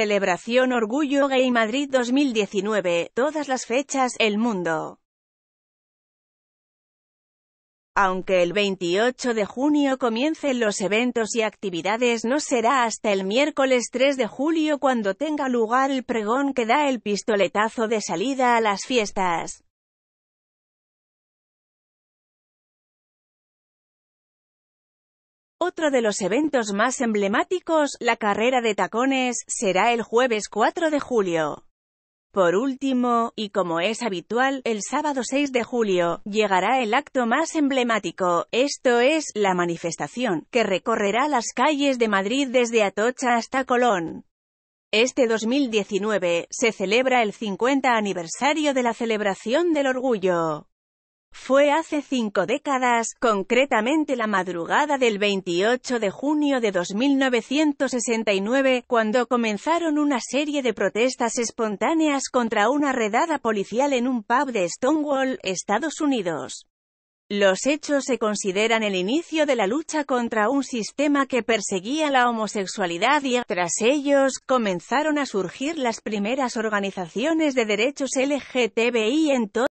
Celebración Orgullo Gay Madrid 2019, todas las fechas, el mundo. Aunque el 28 de junio comiencen los eventos y actividades no será hasta el miércoles 3 de julio cuando tenga lugar el pregón que da el pistoletazo de salida a las fiestas. Otro de los eventos más emblemáticos, la carrera de tacones, será el jueves 4 de julio. Por último, y como es habitual, el sábado 6 de julio, llegará el acto más emblemático, esto es, la manifestación, que recorrerá las calles de Madrid desde Atocha hasta Colón. Este 2019, se celebra el 50 aniversario de la celebración del orgullo. Fue hace cinco décadas, concretamente la madrugada del 28 de junio de 1969, cuando comenzaron una serie de protestas espontáneas contra una redada policial en un pub de Stonewall, Estados Unidos. Los hechos se consideran el inicio de la lucha contra un sistema que perseguía la homosexualidad y, tras ellos, comenzaron a surgir las primeras organizaciones de derechos LGTBI en todo